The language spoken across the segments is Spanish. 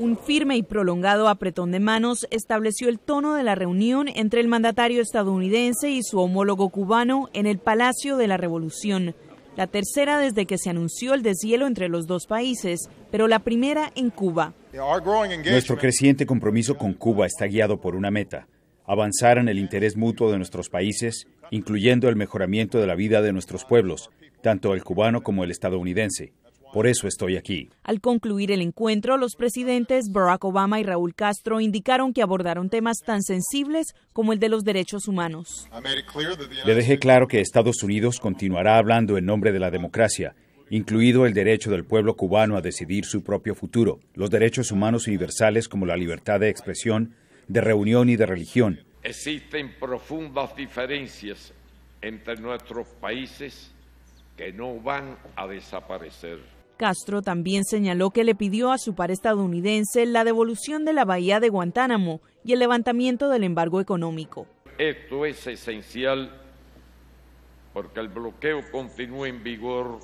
Un firme y prolongado apretón de manos estableció el tono de la reunión entre el mandatario estadounidense y su homólogo cubano en el Palacio de la Revolución, la tercera desde que se anunció el deshielo entre los dos países, pero la primera en Cuba. Nuestro creciente compromiso con Cuba está guiado por una meta, avanzar en el interés mutuo de nuestros países, incluyendo el mejoramiento de la vida de nuestros pueblos, tanto el cubano como el estadounidense. Por eso estoy aquí. Al concluir el encuentro, los presidentes Barack Obama y Raúl Castro indicaron que abordaron temas tan sensibles como el de los derechos humanos. Le dejé claro que Estados Unidos continuará hablando en nombre de la democracia incluido el derecho del pueblo cubano a decidir su propio futuro, los derechos humanos universales como la libertad de expresión, de reunión y de religión. Existen profundas diferencias entre nuestros países que no van a desaparecer. Castro también señaló que le pidió a su par estadounidense la devolución de la bahía de Guantánamo y el levantamiento del embargo económico. Esto es esencial porque el bloqueo continúa en vigor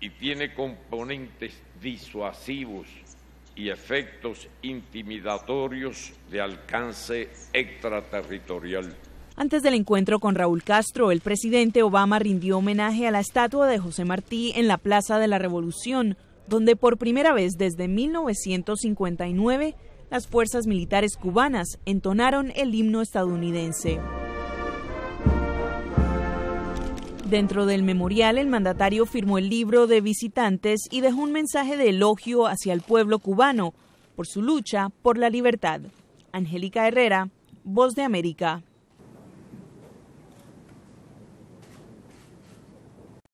y tiene componentes disuasivos y efectos intimidatorios de alcance extraterritorial. Antes del encuentro con Raúl Castro, el presidente Obama rindió homenaje a la estatua de José Martí en la Plaza de la Revolución, donde por primera vez desde 1959 las fuerzas militares cubanas entonaron el himno estadounidense. Dentro del memorial, el mandatario firmó el libro de visitantes y dejó un mensaje de elogio hacia el pueblo cubano por su lucha por la libertad. Angélica Herrera, Voz de América.